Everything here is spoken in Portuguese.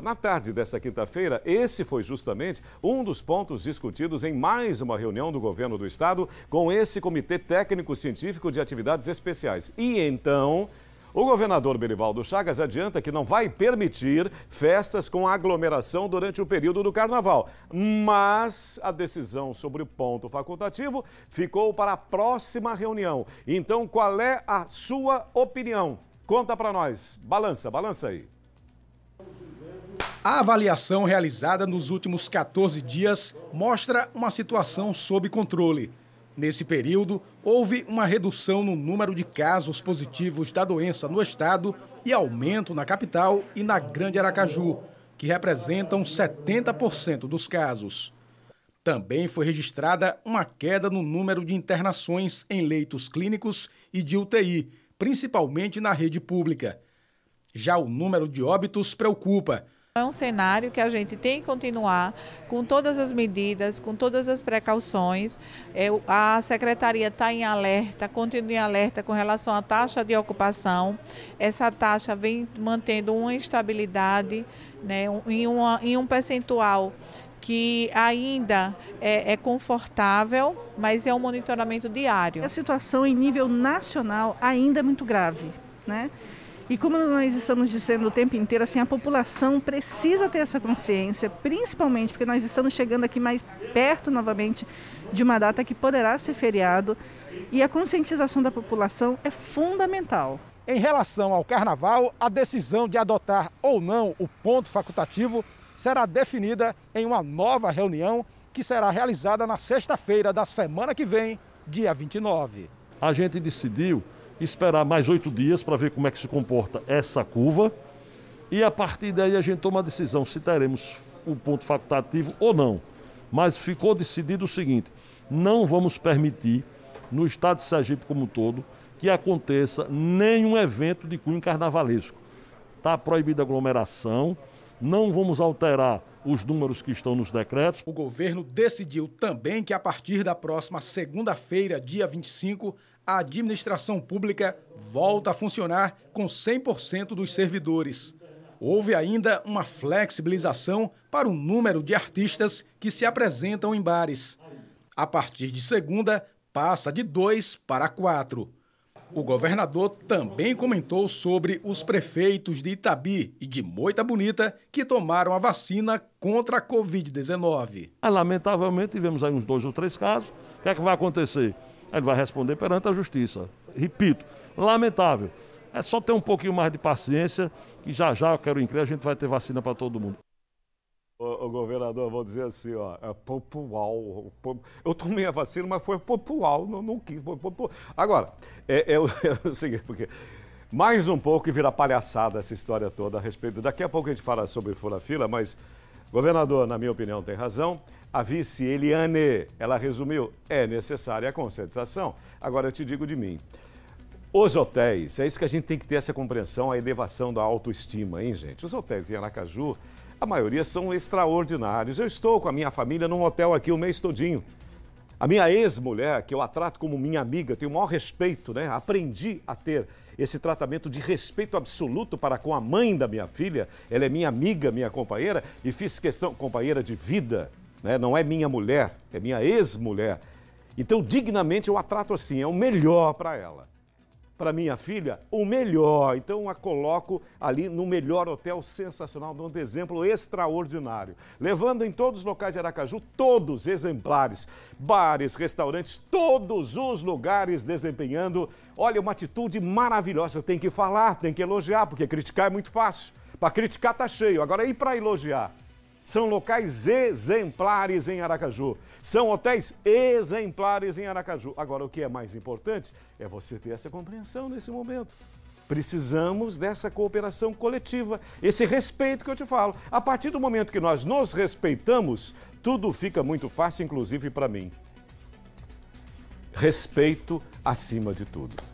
Na tarde desta quinta-feira, esse foi justamente um dos pontos discutidos em mais uma reunião do governo do estado com esse Comitê Técnico Científico de Atividades Especiais. E então. O governador Belivaldo Chagas adianta que não vai permitir festas com aglomeração durante o período do carnaval. Mas a decisão sobre o ponto facultativo ficou para a próxima reunião. Então, qual é a sua opinião? Conta para nós. Balança, balança aí. A avaliação realizada nos últimos 14 dias mostra uma situação sob controle. Nesse período, houve uma redução no número de casos positivos da doença no estado e aumento na capital e na Grande Aracaju, que representam 70% dos casos. Também foi registrada uma queda no número de internações em leitos clínicos e de UTI, principalmente na rede pública. Já o número de óbitos preocupa. É um cenário que a gente tem que continuar com todas as medidas, com todas as precauções. É, a secretaria está em alerta, continua em alerta com relação à taxa de ocupação. Essa taxa vem mantendo uma estabilidade né, em, uma, em um percentual que ainda é, é, confortável, mas é um monitoramento diário. A situação em nível nacional ainda é muito grave, né? E como nós estamos dizendo o tempo inteiro, assim, a população precisa ter essa consciência, principalmente porque nós estamos chegando aqui mais perto novamente de uma data que poderá ser feriado e a conscientização da população é fundamental. Em relação ao carnaval, a decisão de adotar ou não o ponto facultativo será definida em uma nova reunião que será realizada na sexta-feira da semana que vem, dia 29. A gente decidiu esperar mais oito dias para ver como é que se comporta essa curva. E a partir daí a gente toma a decisão se teremos o ponto facultativo ou não. Mas ficou decidido o seguinte: não vamos permitir, no estado de Sergipe como um todo, que aconteça nenhum evento de cunho carnavalesco. Está proibida aglomeração, não vamos alterar os números que estão nos decretos. O governo decidiu também que a partir da próxima segunda-feira, dia 25, a administração pública volta a funcionar com 100% dos servidores. Houve ainda uma flexibilização para o número de artistas que se apresentam em bares. A partir de segunda, passa de dois para quatro. O governador também comentou sobre os prefeitos de Itabi e de Moita Bonita que tomaram a vacina contra a Covid-19. Ah, lamentavelmente, tivemos aí uns dois ou três casos. O que é que vai acontecer? Ele vai responder perante a justiça. Repito, lamentável. É só ter um pouquinho mais de paciência, que já já eu quero incrível, a gente vai ter vacina para todo mundo o, o, governador, vou dizer assim, ó, é popular. Eu tomei a vacina, mas foi popular, não, não quis. Agora, é, é, é o seguinte, porque mais um pouco e vira palhaçada essa história toda a respeito. Daqui a pouco a gente fala sobre fura-fila, mas governador, na minha opinião, tem razão. A vice Eliane, ela resumiu, é necessária a conscientização. Agora eu te digo de mim. Os hotéis, é isso que a gente tem que ter essa compreensão, a elevação da autoestima, hein, gente? Os hotéis em Aracaju, a maioria são extraordinários. Eu estou com a minha família num hotel aqui o mês todinho. A minha ex-mulher, que eu a trato como minha amiga, tenho o maior respeito, né? Aprendi a ter esse tratamento de respeito absoluto para com a mãe da minha filha. Ela é minha amiga, minha companheira, e fiz questão, companheira de vida, né? Não é minha mulher, é minha ex-mulher. Então, dignamente, eu a trato assim, é o melhor para ela para minha filha o melhor. Então a coloco ali no melhor hotel sensacional, dando um exemplo extraordinário. Levando em todos os locais de Aracaju, todos exemplares, bares, restaurantes, todos os lugares desempenhando. Olha, uma atitude maravilhosa. Tem que falar, tem que elogiar, porque criticar é muito fácil. Para criticar tá cheio, agora e para elogiar? são locais exemplares em Aracaju. São hotéis exemplares em Aracaju. Agora, o que é mais importante é você ter essa compreensão nesse momento. Precisamos dessa cooperação coletiva, esse respeito que eu te falo. A partir do momento que nós nos respeitamos, tudo fica muito fácil, inclusive para mim. Respeito acima de tudo.